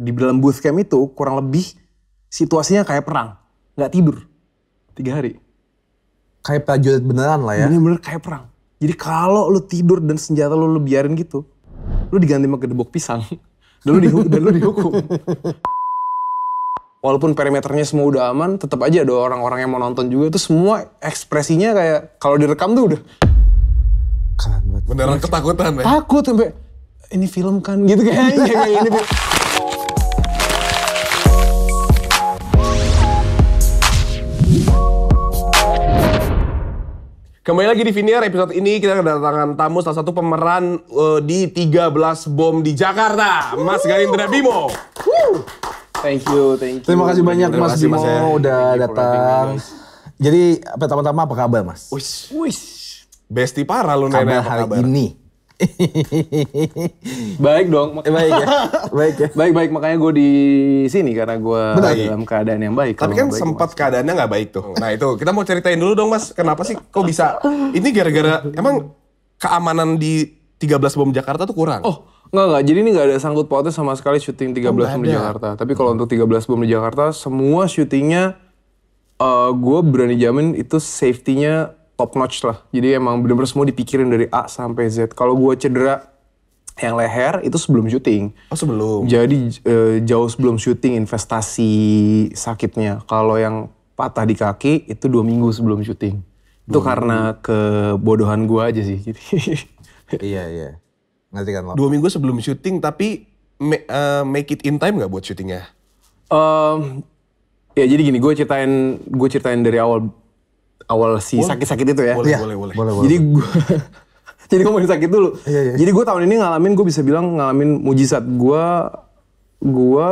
di dalam booth camp itu kurang lebih situasinya kayak perang, nggak tidur tiga hari. Kayak prajurit beneran lah ya. ini bener kayak perang. Jadi kalau lu tidur dan senjata lu lu biarin gitu, lu diganti sama gedebok pisang. Dan lu, di, dan lu dihukum. Walaupun perimeternya semua udah aman, tetap aja ada orang-orang yang mau nonton juga. Itu semua ekspresinya kayak kalau direkam tuh udah. Keren Beneran ketakutan ya? Takut sampai ini film kan gitu kayaknya kayak ini. Kembali lagi di Vinier, episode ini kita kedatangan tamu salah satu pemeran uh, di 13 bom di Jakarta, Mas Garindra Bimo. Thank you, thank you. Terima kasih banyak Mas kasih, Bimo mas, ya. udah datang. Jadi pertama-tama apa kabar Mas? Wish. Wish. Besti parah lu nenek kabar Kabar hari ini baik dong. Eh, baik ya. Baik ya. Baik baik makanya gue di sini karena gue dalam keadaan yang baik. Tapi kan sempat keadaannya nggak baik tuh. Nah itu kita mau ceritain dulu dong mas, kenapa sih kok bisa? Ini gara-gara emang keamanan di 13 bom Jakarta tuh kurang. Oh Enggak, enggak. Jadi ini enggak ada sangkut pautnya sama sekali syuting 13 belas bom di Jakarta. Tapi kalau untuk 13 bom di Jakarta, semua syutingnya uh, eh, gue berani jamin itu safety-nya top notch lah. Jadi emang bener-bener semua dipikirin dari A sampai Z. Kalau gue cedera yang leher itu sebelum syuting. Oh sebelum. Jadi eh, jauh sebelum syuting investasi sakitnya. Kalau yang patah di kaki itu dua minggu sebelum syuting. Dua itu minggu. karena kebodohan gue aja sih. Jadi. iya iya. Ngerti kan lo? Dua minggu sebelum syuting tapi make, uh, make it in time nggak buat syutingnya? Um, ya jadi gini, gue ceritain gue ceritain dari awal awal si sakit-sakit itu ya. Boleh, ya. boleh, boleh. boleh, Jadi gue jadi ngomongin sakit dulu. Iya, iya. iya. Jadi gue tahun ini ngalamin, gue bisa bilang ngalamin mujizat gue. Gue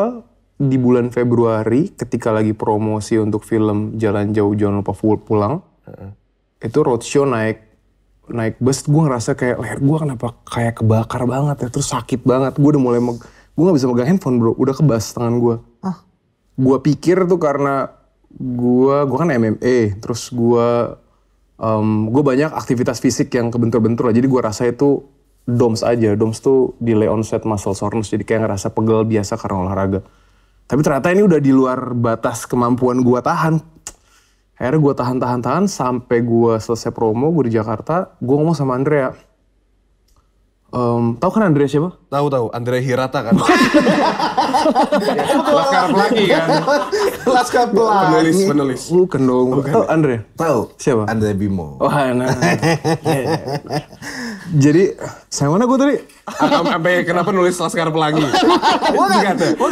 di bulan Februari ketika lagi promosi untuk film Jalan Jauh Jangan Lupa Pulang, uh-uh. itu roadshow naik naik bus, gue ngerasa kayak leher gue kenapa kayak kebakar banget ya, terus sakit banget. Gue udah mulai, meg- gue nggak bisa megang handphone bro, udah kebas tangan gue. Ah. Gue pikir tuh karena gua gua kan MMA terus gua um, gue banyak aktivitas fisik yang kebentur-bentur lah jadi gua rasa itu DOMS aja DOMS tuh delay onset muscle soreness jadi kayak ngerasa pegel biasa karena olahraga tapi ternyata ini udah di luar batas kemampuan gua tahan akhirnya gua tahan tahan tahan sampai gua selesai promo gua di Jakarta gua ngomong sama Andrea Um, tahu kan Andre siapa? Tahu tahu, Andre Hirata kan. Laskar Pelangi kan. Laskar Pelangi. Penulis penulis. Bukan dong. Bukan. Tahu Andre? Tahu. Siapa? Andre Bimo. Oh, nah. Jadi, saya mana gue tadi? Sampai kenapa nulis Laskar Pelangi?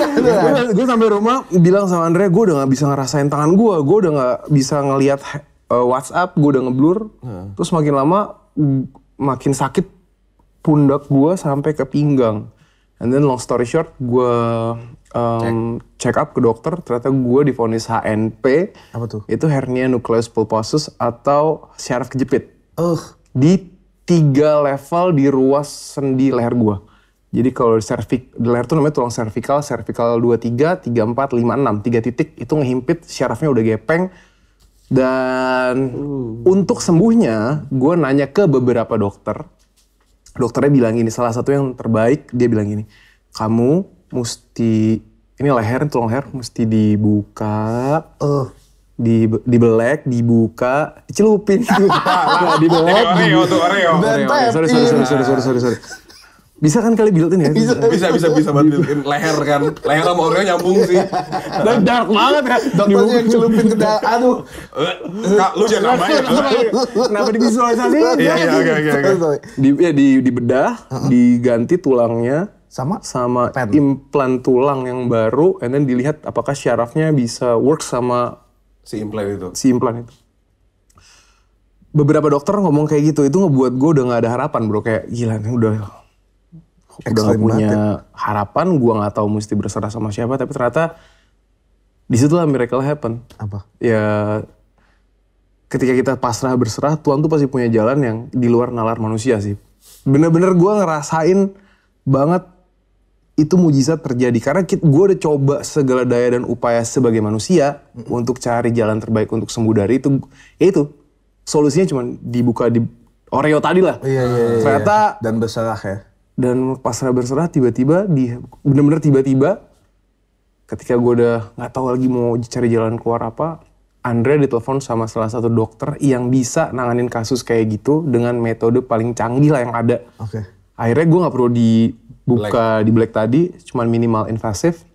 Gue sampai rumah bilang sama Andre, gue udah gak bisa ngerasain tangan gue. Gue udah gak bisa ngelihat uh, WhatsApp, gue udah ngeblur. Hmm. Terus makin lama makin sakit pundak gue sampai ke pinggang. And then long story short, gue um, check. check up ke dokter, ternyata gue difonis HNP. Apa tuh? Itu hernia nucleus pulposus atau syaraf kejepit. Uh. Di tiga level di ruas sendi leher gue. Jadi kalau cervix, di leher tuh namanya tulang cervical, cervical 23, 34, 56, tiga titik itu ngehimpit, syarafnya udah gepeng. Dan uh. untuk sembuhnya, gue nanya ke beberapa dokter, dokternya bilang ini salah satu yang terbaik dia bilang ini, kamu mesti ini leher tulang leher mesti dibuka uh di dibelek, dibuka, celupin. Nah, dibawa, dibelek, dibuka. Oreo, Oreo. Dan sorry, sorry, sorry, sorry, sorry, sorry. Bisa kan kali built-in ya? Bisa, bisa, bisa, bisa buat built-in. Leher kan. Leher sama Oreo nyambung sih. Dan nah, dark banget ya. Dokternya yang celupin ke dalam. Aduh. Eh, Kak, lu jangan ya Kenapa divisualisasi? Iya iya iya, iya, iya, iya. iya. Di, ya, di, di bedah, diganti tulangnya sama sama implant implan tulang yang baru and then dilihat apakah syarafnya bisa work sama si implan itu. Si implan itu beberapa dokter ngomong kayak gitu itu ngebuat gue udah gak ada harapan bro kayak gila udah udah gak punya harapan gue nggak tahu mesti berserah sama siapa tapi ternyata disitulah miracle happen apa ya ketika kita pasrah berserah Tuhan tuh pasti punya jalan yang di luar nalar manusia sih bener-bener gue ngerasain banget itu mujizat terjadi karena gue udah coba segala daya dan upaya sebagai manusia -hmm. untuk cari jalan terbaik untuk sembuh dari itu ya itu solusinya cuma dibuka di Oreo tadi lah. Iya, iya, iya. iya. Ternyata dan berserah ya dan pas pasrah berserah tiba-tiba di benar benar tiba-tiba ketika gue udah nggak tahu lagi mau cari jalan keluar apa Andre ditelepon sama salah satu dokter yang bisa nanganin kasus kayak gitu dengan metode paling canggih lah yang ada. Oke. Okay. Akhirnya gue nggak perlu dibuka black. di black tadi, cuman minimal invasif.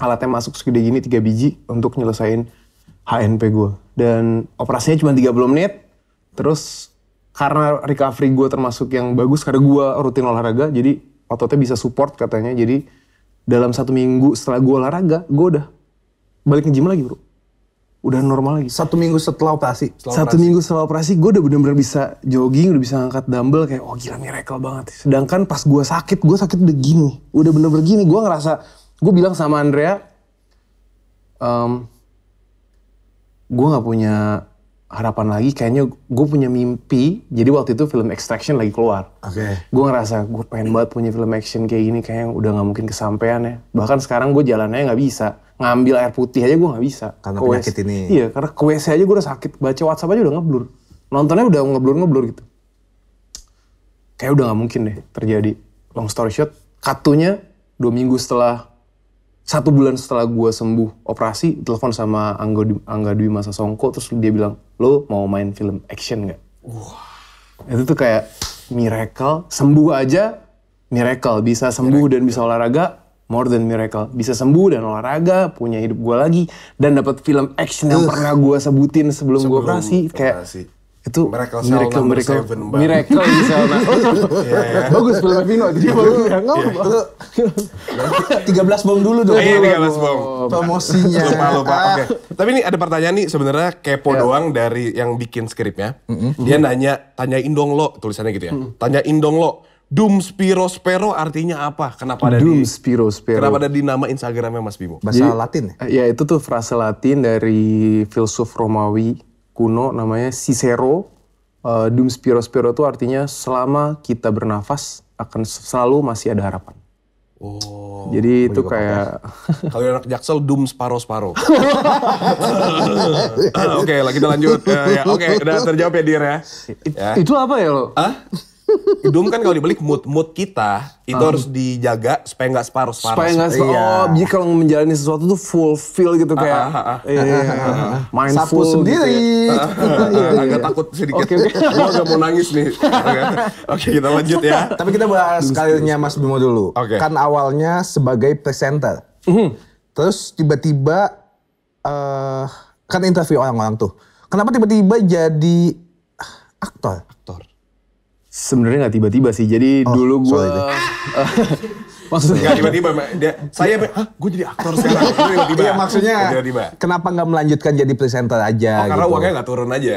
Alatnya masuk segede gini tiga biji untuk nyelesain HNP gue. Dan operasinya cuma 30 menit, terus karena recovery gue termasuk yang bagus karena gue rutin olahraga jadi ototnya bisa support katanya jadi dalam satu minggu setelah gue olahraga gue udah balik ke gym lagi bro udah normal lagi satu minggu setelah operasi setelah satu operasi. minggu setelah operasi gue udah bener-bener bisa jogging udah bisa angkat dumbbell kayak oh gila miracle banget sedangkan pas gue sakit gue sakit udah gini udah bener-bener gini gue ngerasa gue bilang sama Andrea um, gue nggak punya harapan lagi kayaknya gue punya mimpi jadi waktu itu film Extraction lagi keluar oke okay. gue ngerasa gue pengen banget punya film action kayak gini kayaknya udah nggak mungkin kesampaian ya bahkan sekarang gue jalannya nggak bisa ngambil air putih aja gue nggak bisa karena ke penyakit ini iya karena ke WC aja gue udah sakit baca WhatsApp aja udah ngeblur nontonnya udah ngeblur ngeblur gitu kayak udah nggak mungkin deh terjadi long story short katunya dua minggu setelah satu bulan setelah gue sembuh operasi telepon sama Angga Dwi, Angga Dwi Masa Songko terus dia bilang lo mau main film action nggak? Wah Itu tuh kayak miracle sembuh aja miracle bisa sembuh miracle. dan bisa olahraga more than miracle bisa sembuh dan olahraga punya hidup gue lagi dan dapat film action yang uh. pernah gue sebutin sebelum, sebelum gue operasi kayak itu Miracle Cell Miracle, Miracle, Seven, bang. Miracle cell sana. yeah, yeah. Bagus film Vino, jadi baru bilang, oh, yeah. bom dulu dong. Iya, tiga belas bom. Promosinya. Lupa, lupa. Ah. Oke. Okay. Tapi ini ada pertanyaan nih sebenarnya kepo yeah. doang dari yang bikin skripnya. Mm -hmm. Dia nanya, tanyain dong lo, tulisannya gitu ya. Mm. Tanyain dong lo, Doom Spiro Spero artinya apa? Kenapa ada Doom di, Spiro Spero? Kenapa ada di nama Instagramnya Mas Bimo? Bahasa Jadi, Latin ya? Ya itu tuh frase Latin dari filsuf Romawi kuno namanya Cicero. Uh, Dum spiro spiro itu artinya selama kita bernafas akan selalu masih ada harapan. Oh. Jadi itu kayak kalau anak jaksel doom sparo sparo. Ah, oke, okay, lah kita lanjut. Eh, ya, Oke, okay, udah terjawab ya Dir ya. ya. Itu apa ya lo? Hah? Hidung kan kalau dibeli mood mood kita itu um. harus dijaga supaya nggak separuh separuh. Supaya nggak separuh. Iya. Oh, jadi kalau menjalani sesuatu tuh feel gitu ah, kayak. Ah, ah, ah, iya, iya, iya. Ah, ah, Mindful Sapu sendiri. Gitu ya. Iya, agak takut sedikit. Okay, okay. agak mau nangis nih. Oke kita lanjut ya. Tapi kita bahas karirnya Mas Bimo dulu. Okay. Kan awalnya sebagai presenter. Mm -hmm. Terus tiba-tiba uh, kan interview orang-orang tuh. Kenapa tiba-tiba jadi aktor? Aktor. Sebenarnya nggak tiba-tiba sih. Jadi oh, dulu gue maksudnya nggak iya. tiba-tiba saya gue jadi aktor sekarang tiba-tiba iya, maksudnya tiba-tiba kenapa nggak melanjutkan jadi presenter aja oh, karena gitu. uangnya nggak turun aja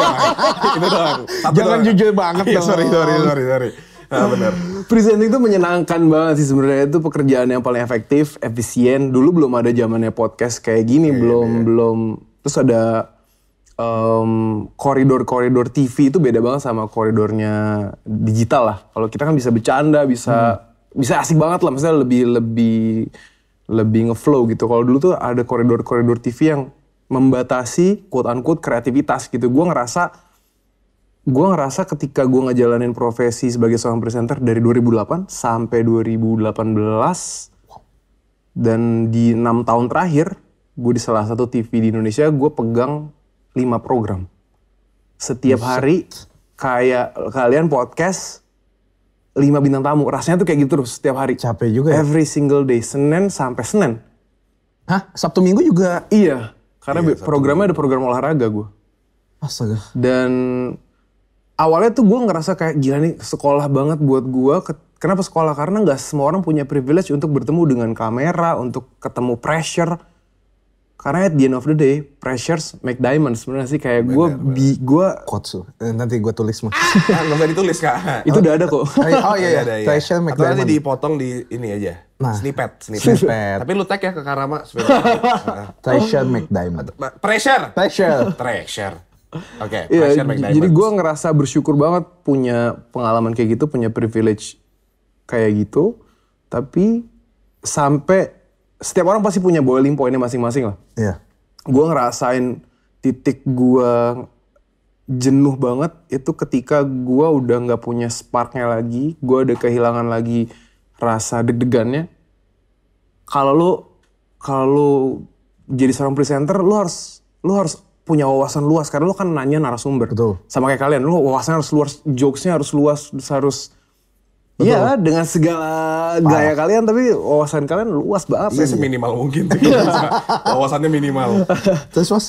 itu doang jangan doang. jujur banget iya, dong sorry sorry sorry sorry Nah, benar. Presenting itu menyenangkan banget sih sebenarnya itu pekerjaan yang paling efektif, efisien. Dulu belum ada zamannya podcast kayak gini, yeah, belum yeah. belum. Terus ada koridor koridor-koridor TV itu beda banget sama koridornya digital lah. Kalau kita kan bisa bercanda, bisa hmm. bisa asik banget lah. Maksudnya lebih lebih lebih ngeflow gitu. Kalau dulu tuh ada koridor-koridor TV yang membatasi quote unquote kreativitas gitu. Gue ngerasa gue ngerasa ketika gue ngejalanin profesi sebagai seorang presenter dari 2008 sampai 2018 dan di enam tahun terakhir gue di salah satu TV di Indonesia gue pegang lima program. Setiap hari kayak kalian podcast lima bintang tamu. Rasanya tuh kayak gitu terus setiap hari. Capek juga ya? Every single day, Senin sampai Senin. Hah? Sabtu Minggu juga? Iya. Karena iya, programnya minggu. ada program olahraga gue. Astaga. Dan awalnya tuh gue ngerasa kayak gila nih sekolah banget buat gue. Kenapa sekolah? Karena nggak semua orang punya privilege untuk bertemu dengan kamera, untuk ketemu pressure karena at the end of the day, pressures make diamonds. Sebenarnya sih kayak gue, bi, gue quotes tuh. Eh, nanti gue tulis mah. Ah, Gak usah ditulis kak. Itu udah ada kok. oh iya, oh, iya. iya. Ada, iya. Pressure make diamonds. nanti dipotong di ini aja. Nah. Snippet, snippet. snippet. Tapi lu tag ya ke Karama. pressure make diamonds Pressure. Pressure. Pressure. Oke, okay, iya, yeah, Jadi gue ngerasa bersyukur banget punya pengalaman kayak gitu, punya privilege kayak gitu. Tapi sampai setiap orang pasti punya boiling pointnya masing-masing lah. Iya. Yeah. Gue ngerasain titik gue jenuh banget itu ketika gue udah nggak punya sparknya lagi, gue udah kehilangan lagi rasa deg-degannya. Kalau lo kalau jadi seorang presenter, lo harus lo harus punya wawasan luas karena lo kan nanya narasumber. Betul. Sama kayak kalian, lo wawasan harus luas, jokesnya harus luas, harus Iya, dengan segala gaya Parah. kalian, tapi wawasan kalian luas banget. Saya seminimal mungkin Wawasannya minimal. Terus mas?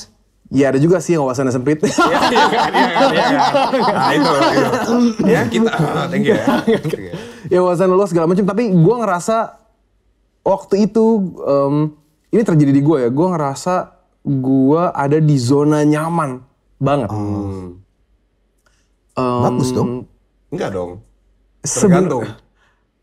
Iya ada juga sih yang wawasannya sempit. Iya iya iya iya, iya. Nah itu, itu. Ya kita, uh, thank you ya. ya wawasan luas segala macam, tapi gue ngerasa waktu itu, um, ini terjadi di gue ya, gue ngerasa gue ada di zona nyaman banget. Hmm. Um, Bagus dong. Enggak dong. Tergantung.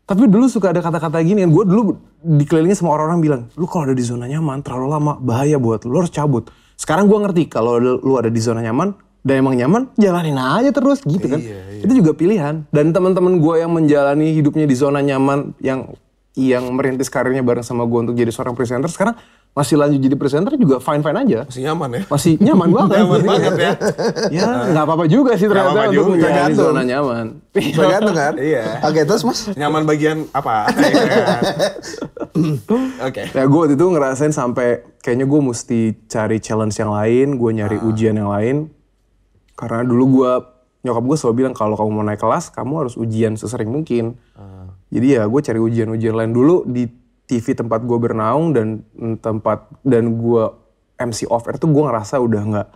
Tapi dulu suka ada kata-kata gini kan, gue dulu dikelilingi sama orang-orang bilang, lu kalau ada di zona nyaman terlalu lama bahaya buat lu, lu harus cabut. Sekarang gue ngerti kalau lu ada di zona nyaman dan emang nyaman, jalanin aja terus gitu kan. Iya, iya. Itu juga pilihan. Dan teman-teman gue yang menjalani hidupnya di zona nyaman, yang yang merintis karirnya bareng sama gue untuk jadi seorang presenter, sekarang masih lanjut jadi presenter juga fine fine aja. Masih nyaman ya. Masih nyaman banget. nyaman banget ya. ya nggak apa-apa juga sih ternyata apa untuk mencari zona nyaman. Tergantung kan. iya. Oke terus mas. Nyaman bagian apa? Iya kan? Oke. Okay. Ya gue waktu itu ngerasain sampai kayaknya gue mesti cari challenge yang lain, gue nyari ah. ujian yang lain. Karena dulu gue nyokap gue selalu bilang kalau kamu mau naik kelas kamu harus ujian sesering mungkin. Ah. Jadi ya gue cari ujian-ujian lain dulu di TV tempat gue bernaung dan tempat dan gue MC off air tuh gue ngerasa udah nggak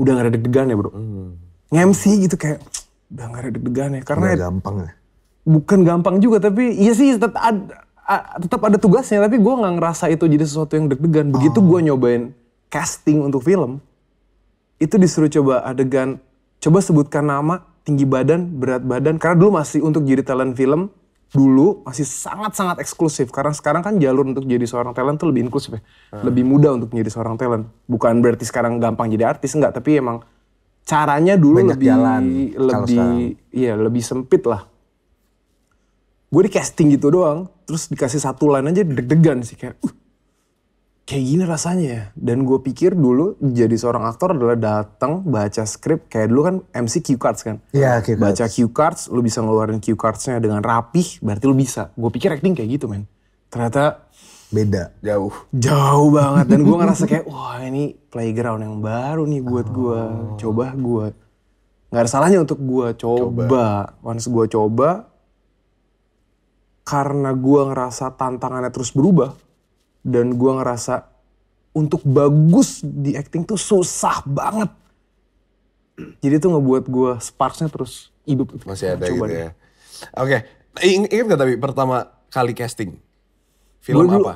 udah nggak ada deg-degan ya bro. Hmm. MC gitu kayak udah nggak ada deg-degan ya karena gak gampang ya. Bukan gampang juga tapi iya sih tetap ada tetap ada tugasnya tapi gue nggak ngerasa itu jadi sesuatu yang deg-degan. Begitu oh. gue nyobain casting untuk film itu disuruh coba adegan coba sebutkan nama tinggi badan berat badan karena dulu masih untuk jadi talent film dulu masih sangat-sangat eksklusif karena sekarang kan jalur untuk jadi seorang talent tuh lebih inklusif ya. Hmm. Lebih mudah untuk menjadi seorang talent. Bukan berarti sekarang gampang jadi artis enggak, tapi emang caranya dulu Banyak lebih jalan, lebih iya lebih sempit lah. Gue di casting gitu doang, terus dikasih satu line aja deg-degan sih kayak uh, kayak gini rasanya ya, dan gue pikir dulu jadi seorang aktor adalah datang baca skrip kayak dulu kan MC cue cards kan iya yeah, cards. baca cue cards lu bisa ngeluarin cue cardsnya dengan rapih berarti lu bisa gue pikir acting kayak gitu men ternyata beda jauh jauh banget dan gue ngerasa kayak wah ini playground yang baru nih buat oh. gue coba gue nggak ada salahnya untuk gue coba. coba once gue coba karena gue ngerasa tantangannya terus berubah dan gue ngerasa untuk bagus di acting tuh susah banget. Jadi itu ngebuat gue sparksnya terus hidup. Masih ada Coba gitu ya. Oke, okay. inget gak tapi pertama kali casting? Film gua, apa?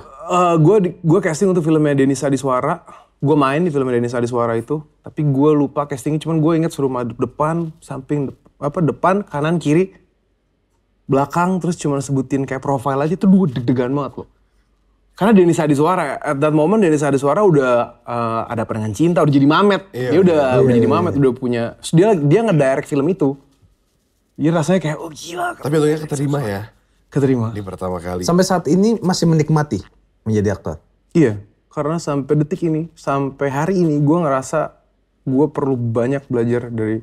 Gue uh, gue casting untuk filmnya Denis Adiswara. Gue main di filmnya Denis Adiswara itu. Tapi gue lupa castingnya, cuman gue inget suruh madep depan, samping, dep, apa depan, kanan, kiri, belakang. Terus cuman sebutin kayak profile aja, itu gue deg-degan banget loh karena Denisa suara, at that moment Denisa suara udah uh, ada perangan cinta udah jadi mamet iya, dia udah iya, udah iya, jadi mamet iya. udah punya dia dia ngedirect film itu dia rasanya kayak oh gila tapi ya keterima ya keterima di pertama kali sampai saat ini masih menikmati menjadi aktor iya karena sampai detik ini sampai hari ini gue ngerasa gue perlu banyak belajar dari,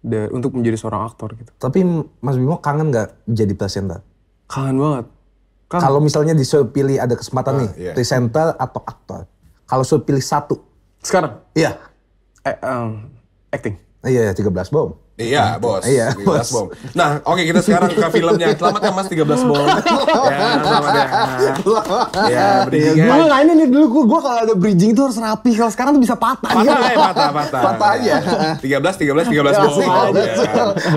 dari untuk menjadi seorang aktor gitu tapi Mas Bimo kangen nggak jadi presenter kangen banget Kan. Kalau misalnya disuruh pilih ada kesempatan uh, nih, yeah. presenter atau aktor. Kalau suruh pilih satu. Sekarang? Iya. Yeah. Um, acting. Iya, yeah, 13 bom. Iya, gitu. bos. Iya, 13 bos. bom. Nah, oke okay, kita sekarang ke filmnya. Selamat ya Mas 13 bom. ya, selamat ya. Iya, bridging. Ya. Gue ini nih dulu gua, gua kalau ada bridging tuh harus rapi. Kalau sekarang tuh bisa patah. Patah, ya, patah, patah. Patah aja. Ya. 13 13 13 bom.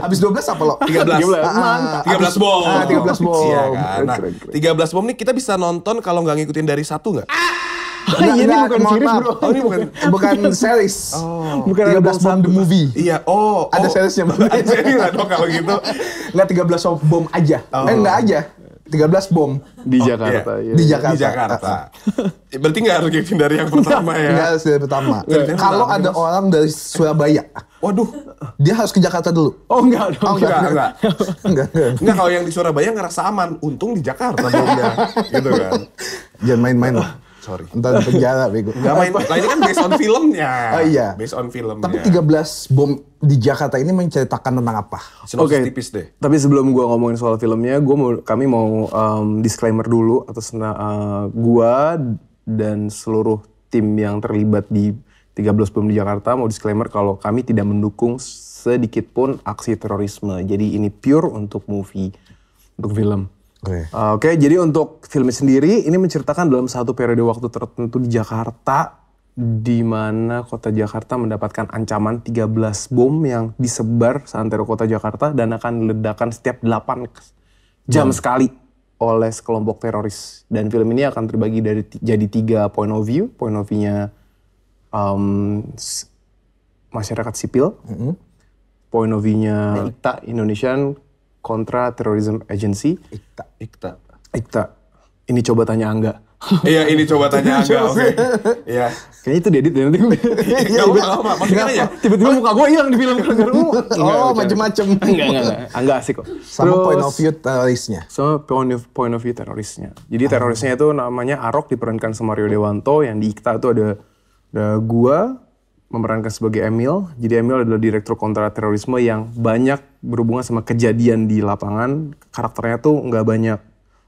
Habis iya. 12 apa lo? 13. 13 ah, bom. Ah, 13 iya bom. Iya kan. Nah, 13 bom nih kita bisa nonton kalau nggak ngikutin dari satu nggak? Ah! Oh, nah, ini bukan series bro. Oh, ini bukan bukan series. Oh. Bukan 13 bom the movie. Iya. Oh, ada oh. seriesnya. Ada series dong kalau gitu. Enggak 13 bom aja. Oh. Eh enggak aja. 13 bom di oh, Jakarta, iya. iya. di Jakarta. Di Jakarta. Ah, ah. Ya, berarti nggak harus ngikutin dari yang pertama ya. Enggak harus dari pertama. Kalau ada mas. orang dari Surabaya, waduh, dia harus ke Jakarta dulu. Oh enggak, dong. oh, enggak, enggak. Enggak, enggak. enggak, kalau yang di Surabaya ngerasa aman, untung di Jakarta bomnya. gitu kan. Jangan main-main lah. Sorry. Entar penjara bego. Enggak main. Lah ini kan based on filmnya. Oh iya. Based on film. Tapi 13 bom di Jakarta ini menceritakan tentang apa? Oke. Okay. tipis deh. Tapi sebelum gua ngomongin soal filmnya, gua mau kami mau um, disclaimer dulu atas uh, gua dan seluruh tim yang terlibat di 13 bom di Jakarta mau disclaimer kalau kami tidak mendukung sedikit pun aksi terorisme. Jadi ini pure untuk movie, untuk film. Oke, ah, okay, jadi untuk film sendiri ini menceritakan dalam satu periode waktu tertentu di Jakarta di mana kota Jakarta mendapatkan ancaman 13 bom yang disebar seantero kota Jakarta dan akan ledakan setiap 8 jam hmm. sekali oleh sekelompok teroris. Dan film ini akan terbagi dari jadi tiga point of view. Point of view-nya um, masyarakat sipil, mm -hmm. point of view-nya Indonesian, Contra Terrorism Agency. Ikta. Ikta. Ikta. Ini coba tanya Angga. Iya, ini coba tanya Angga. Oke. Okay. Iya. Kayaknya itu diedit nanti. Enggak iya, apa-apa, masukin ya. Tiba-tiba muka gue hilang di film Oh, macem-macem. Enggak, enggak, enggak. sih asik kok. Sama point of view terorisnya. Sama point of, point of view terorisnya. Jadi terorisnya itu namanya Arok diperankan sama Rio Dewanto, yang di Ikta itu ada ada gua, memerankan sebagai Emil. Jadi Emil adalah direktur kontraterorisme yang banyak berhubungan sama kejadian di lapangan. Karakternya tuh nggak banyak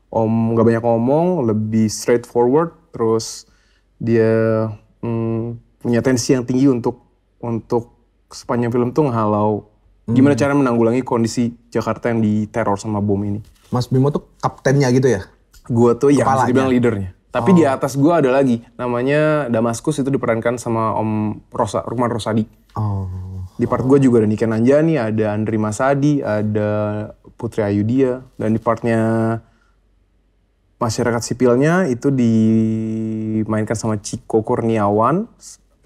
om nggak banyak ngomong, lebih straightforward. Terus dia hmm, punya tensi yang tinggi untuk untuk sepanjang film tuh ngehalau hmm. gimana cara menanggulangi kondisi Jakarta yang diteror sama bom ini. Mas Bimo tuh kaptennya gitu ya? Gue tuh iya, Kepalanya. ya bisa dibilang leadernya. Tapi oh. di atas gue ada lagi, namanya Damaskus itu diperankan sama Om Rosa, Rukman Rosadi. Oh. Di part gue juga ada Niken Anjani, ada Andri Masadi, ada Putri Ayudia, dan di partnya masyarakat sipilnya itu dimainkan sama Ciko Kurniawan,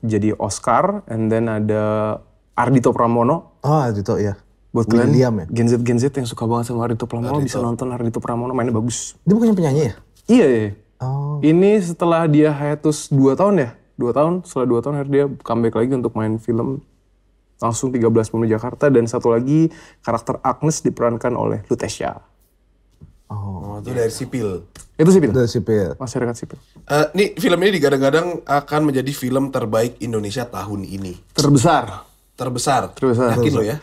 jadi Oscar, and then ada Ardito Pramono. Oh Ardito ya. Buat kalian ya? Gen Z Gen Z yang suka banget sama Ardito Pramono Ardito. bisa nonton Ardito Pramono mainnya bagus. Dia bukannya penyanyi ya? Iya, iya. iya. Oh. Ini setelah dia hiatus 2 tahun ya? 2 tahun, setelah 2 tahun dia comeback lagi untuk main film langsung 13 menu Jakarta dan satu lagi karakter Agnes diperankan oleh Lutesia. Oh, oh, itu dari sipil. Itu sipil. Dari sipil. Masyarakat sipil. Uh, nih film ini digadang-gadang akan menjadi film terbaik Indonesia tahun ini. Terbesar. Terbesar. Terbesar. Yakin lo ya?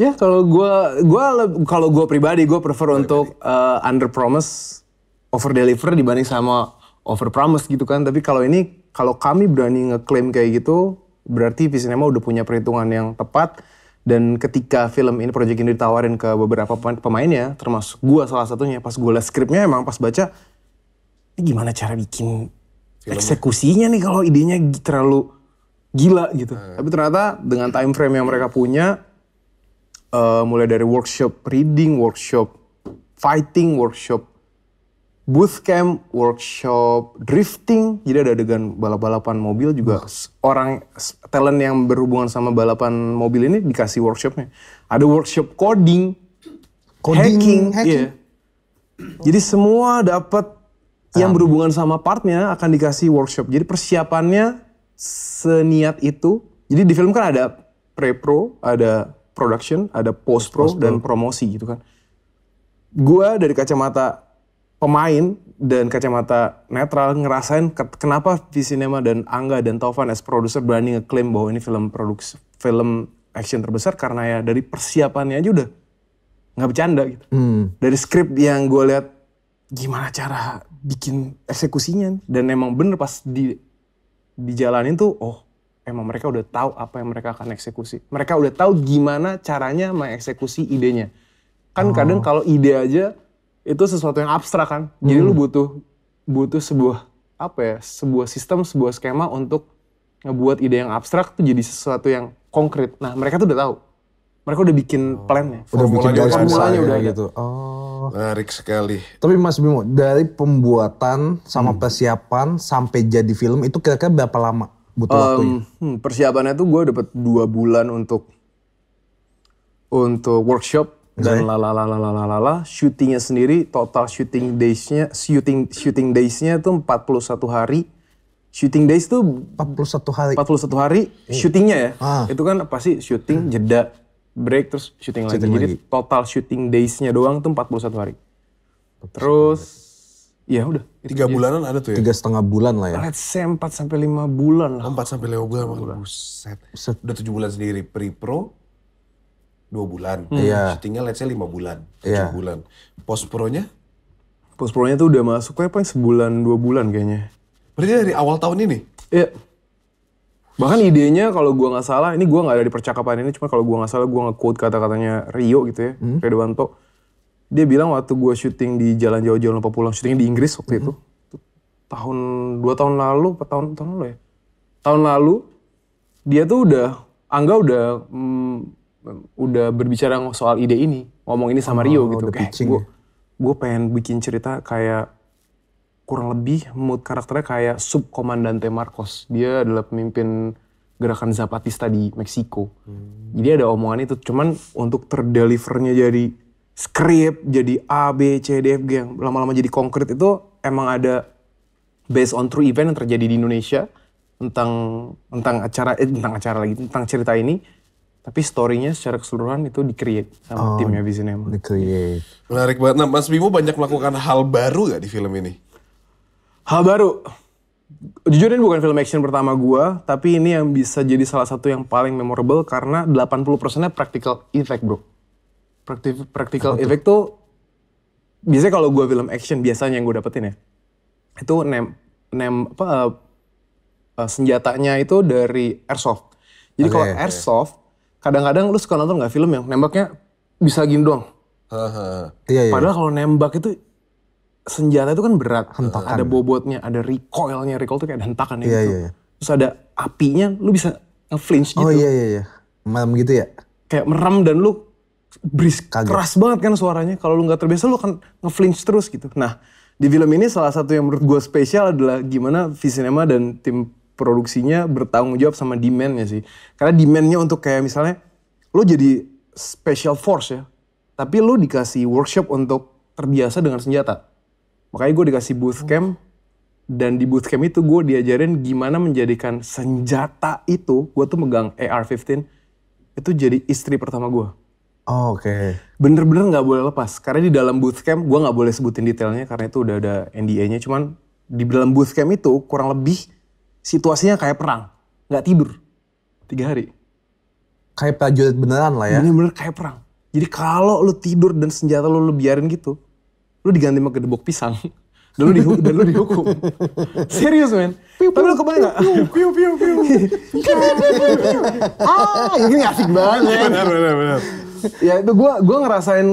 Ya kalau gue gua, kalau gue pribadi gue prefer pribadi. untuk uh, eh, under promise over deliver dibanding sama over promise gitu kan. Tapi kalau ini kalau kami berani ngeklaim kayak gitu berarti Visinema udah punya perhitungan yang tepat dan ketika film ini proyek ini ditawarin ke beberapa pemainnya termasuk gue salah satunya pas gue lihat skripnya emang pas baca ini gimana cara bikin film. eksekusinya nih kalau idenya terlalu gila gitu. Hmm. Tapi ternyata dengan time frame yang mereka punya uh, mulai dari workshop reading, workshop fighting, workshop bootcamp, workshop, drifting. Jadi ada adegan balap-balapan mobil juga. Orang talent yang berhubungan sama balapan mobil ini dikasih workshopnya. Ada workshop coding, coding hacking, hacking. Yeah. Jadi semua dapat yang berhubungan sama partnya akan dikasih workshop. Jadi persiapannya seniat itu. Jadi di film kan ada pre-pro, ada production, ada post-pro, post -pro. dan promosi gitu kan. Gua dari kacamata pemain dan kacamata netral ngerasain ke- kenapa sinema dan Angga dan Taufan as produser berani ngeklaim bahwa ini film produksi film action terbesar karena ya dari persiapannya aja udah nggak bercanda gitu. Hmm. Dari skrip yang gue lihat gimana cara bikin eksekusinya dan emang bener pas di dijalanin tuh oh emang mereka udah tahu apa yang mereka akan eksekusi. Mereka udah tahu gimana caranya mengeksekusi idenya. Kan oh. kadang kalau ide aja itu sesuatu yang abstrak kan. Jadi lu hmm. butuh butuh sebuah apa ya, sebuah sistem, sebuah skema untuk ngebuat ide yang abstrak tuh jadi sesuatu yang konkret. Nah, mereka tuh udah tahu. Mereka udah bikin oh. ya Udah bikin formulanya, formulanya udah ada. gitu. Oh. Menarik sekali. Tapi Mas Bimo, dari pembuatan sama hmm. persiapan sampai jadi film itu kira-kira berapa lama butuh um, waktunya? Hmm, persiapannya tuh gue dapat dua bulan untuk untuk workshop dan la, syutingnya sendiri total shooting daysnya syuting syuting daysnya tuh 41 hari shooting days tuh 41 hari 41 hari hmm. Oh. syutingnya ya ah. itu kan pasti syuting hmm. jeda break terus syuting, lagi. lagi jadi total shooting daysnya doang tuh 41 hari terus ya udah tiga bulanan ada tuh ya tiga setengah bulan lah ya let's say empat sampai lima bulan lah empat sampai lima bulan, bulan. buset udah tujuh bulan sendiri pre pro dua bulan. Hmm. Yeah. Iya. Syutingnya let's say lima bulan, tujuh yeah. bulan. Post pro-nya? Post pro-nya tuh udah masuk kayak paling sebulan dua bulan kayaknya. Berarti dari awal tahun ini? Iya. Yeah. Bahkan idenya kalau gua nggak salah, ini gua nggak ada di percakapan ini, cuma kalau gua nggak salah gua nge-quote kata-katanya Rio gitu ya, hmm. Redwanto. Dia bilang waktu gua syuting di jalan jauh-jauh lupa pulang, syutingnya di Inggris waktu hmm. itu. Tahun dua tahun lalu, empat tahun tahun lalu ya? Tahun lalu dia tuh udah Angga udah mm, udah berbicara soal ide ini, ngomong ini sama oh, Rio gitu. Kayak gue, gue ya? pengen bikin cerita kayak kurang lebih mood karakternya kayak subkomandante Marcos. Dia adalah pemimpin gerakan Zapatista di Meksiko. Hmm. Jadi ada omongan itu, cuman untuk terdelivernya jadi skrip, jadi A, B, C, D, F, G yang lama-lama jadi konkret itu emang ada based on true event yang terjadi di Indonesia tentang tentang acara eh, tentang acara lagi tentang cerita ini tapi story-nya secara keseluruhan itu di-create sama oh, timnya Bisinema. Di-create. Menarik banget. Nah, Mas Bimo banyak melakukan hal baru gak di film ini? Hal baru? Jujur ini bukan film action pertama gua, tapi ini yang bisa jadi salah satu yang paling memorable karena 80%-nya practical effect, Bro. Praktif, practical Apa effect tuh, tuh biasanya kalau gua film action biasanya yang gua dapetin ya. Itu nem nem apa uh, senjatanya itu dari airsoft. Jadi okay, kalau airsoft kadang-kadang lu suka nonton nggak film yang nembaknya bisa gini doang. Iya, iya, iya. Padahal kalau nembak itu senjata itu kan berat. Hentakan. Ada bobotnya, ada recoilnya. Recoil itu kayak ada hentakan ya iya, gitu. Iya, iya. Terus ada apinya, lu bisa nge-flinch oh, gitu. Oh iya iya iya. Merem gitu ya? Kayak merem dan lu brisk, Kaget. keras banget kan suaranya. Kalau lu nggak terbiasa lu akan ngeflinch terus gitu. Nah, di film ini salah satu yang menurut gue spesial adalah gimana Visinema dan tim produksinya bertanggung jawab sama demandnya sih. Karena demandnya untuk kayak misalnya lo jadi special force ya, tapi lo dikasih workshop untuk terbiasa dengan senjata. Makanya gue dikasih booth oh. camp dan di booth camp itu gue diajarin gimana menjadikan senjata itu, gue tuh megang AR-15 itu jadi istri pertama gue. Oh, Oke. Okay. Bener-bener nggak boleh lepas karena di dalam booth camp gue nggak boleh sebutin detailnya karena itu udah ada NDA-nya. Cuman di dalam booth camp itu kurang lebih situasinya kayak perang, nggak tidur tiga hari. Kayak prajurit beneran lah ya. Bener-bener kayak perang. Jadi kalau lu tidur dan senjata lu lu biarin gitu, lu diganti sama gedebok pisang. Dan lu, dihukum, dan lu dihukum. Serius men. Tapi lu kebayang gak? Piu, piu, piu. ah, ini asik banget. Benar, benar, benar. ya itu gue gua ngerasain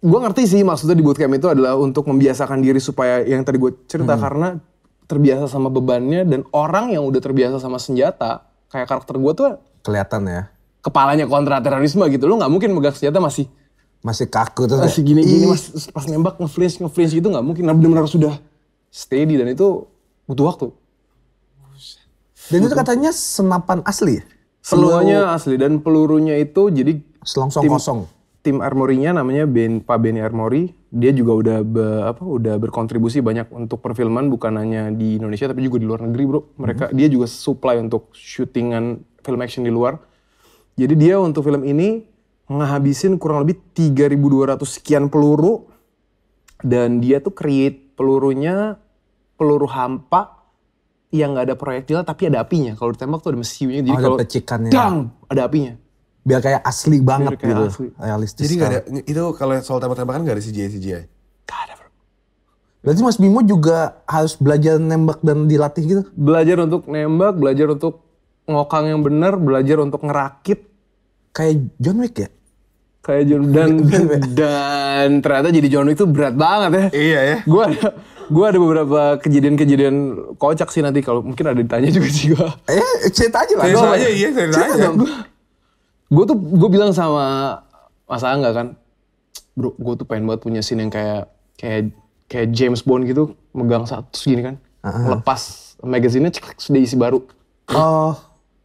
gue ngerti sih maksudnya di bootcamp itu adalah untuk membiasakan diri supaya yang tadi gue cerita hmm. karena terbiasa sama bebannya dan orang yang udah terbiasa sama senjata kayak karakter gue tuh kelihatan ya kepalanya kontra terorisme gitu lo nggak mungkin megang senjata masih masih kaku tuh masih gini gini mas pas nembak ngeflinch ngeflinch gitu nggak mungkin nah benar-benar sudah steady dan itu butuh waktu dan itu katanya senapan asli ya? semuanya asli dan pelurunya itu jadi selongsong kosong tim armory namanya ben, Pak Benny Armory. Dia juga udah be, apa udah berkontribusi banyak untuk perfilman bukan hanya di Indonesia tapi juga di luar negeri, Bro. Mereka hmm. dia juga supply untuk syutingan film action di luar. Jadi dia untuk film ini ngehabisin kurang lebih 3200 sekian peluru dan dia tuh create pelurunya peluru hampa yang nggak ada proyektil tapi ada apinya. Kalau ditembak tuh ada mesiunya jadi oh, kalau pecikannya. Dang, ada apinya biar kayak asli banget kayak gitu asli. realistis jadi nggak ada itu kalau soal tembak-tembakan nggak ada CGI CGI gak ada bro berarti Mas Bimo juga harus belajar nembak dan dilatih gitu belajar untuk nembak belajar untuk ngokang yang benar belajar untuk ngerakit kayak John Wick ya kayak John dan dan ternyata jadi John Wick itu berat banget ya. Iya ya. Gue ada gue ada beberapa kejadian-kejadian kocak sih nanti kalau mungkin ada ditanya juga sih gue. Eh cerita aja lah. Cerita aja iya cerita aja gue tuh gue bilang sama Mas Angga kan, bro, gue tuh pengen banget punya scene yang kayak kayak kayak James Bond gitu, megang satu gini kan, uh-huh. lepas magazinnya cek sudah isi baru. Oh,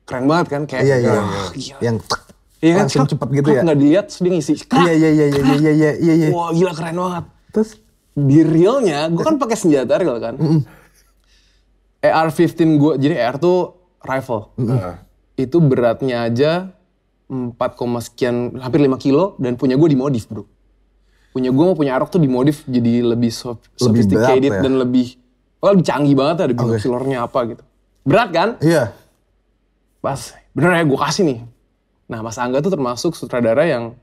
keren banget kan kayak iya, iya, iya. yang tek, iya, kan? cepet gitu ya. Nggak dilihat sudah ngisi. Iya iya iya iya iya iya iya. iya. Wah gila keren banget. Terus di realnya, gue kan pakai senjata real kan. Mm AR-15 gue, jadi AR tuh rifle. Mm Itu beratnya aja 4, sekian hampir 5 kilo dan punya gue dimodif bro. Punya gue mau punya Arok tuh dimodif jadi lebih sof- sophisticated berat, ya? dan lebih oh, lebih canggih banget ada okay. okay. apa gitu. Berat kan? Iya. Pas bener ya gue kasih nih. Nah Mas Angga tuh termasuk sutradara yang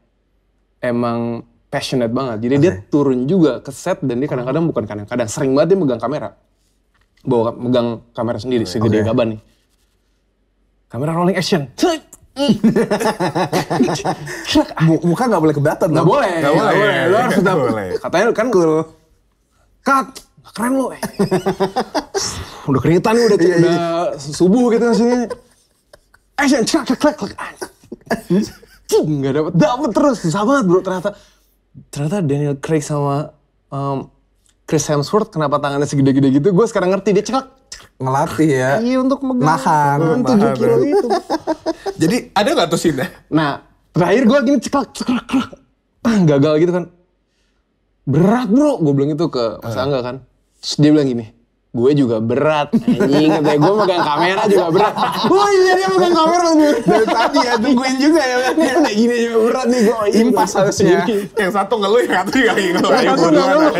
emang passionate banget. Jadi okay. dia turun juga ke set dan dia kadang-kadang bukan kadang-kadang sering banget dia megang kamera. Bawa megang kamera sendiri segede okay. gaban nih. Kamera rolling action. Tuh Muka gak boleh keberatan. Gak boleh. Gak boleh. Iya, iya, iya. boleh. Lo harus sudah. Katanya kan cool. Cut. Keren lo. Eh. udah keringetan udah, udah subuh gitu sini. Action, cek, cek, cerak, Gak dapet, dapet terus. Susah banget bro ternyata. Ternyata Daniel Craig sama um, Chris Hemsworth kenapa tangannya segede-gede gitu. Gue sekarang ngerti dia cerak ngelatih ya. Iya untuk megang nahan nah, tujuh kilo nah, itu. Jadi ada nggak tuh sini? Nah terakhir gue gini ceklak ceklak Ah, gagal gitu kan. Berat bro, gue bilang itu ke Mas ah. Angga kan. Terus dia bilang gini, gue juga berat anjing kata gue megang kamera juga berat iya dia megang kamera tuh. dari tadi ya tungguin juga ya dia kayak gini juga berat nih gue impas harusnya yang satu ngeluh yang satu juga ngeluh yang satu ngeluh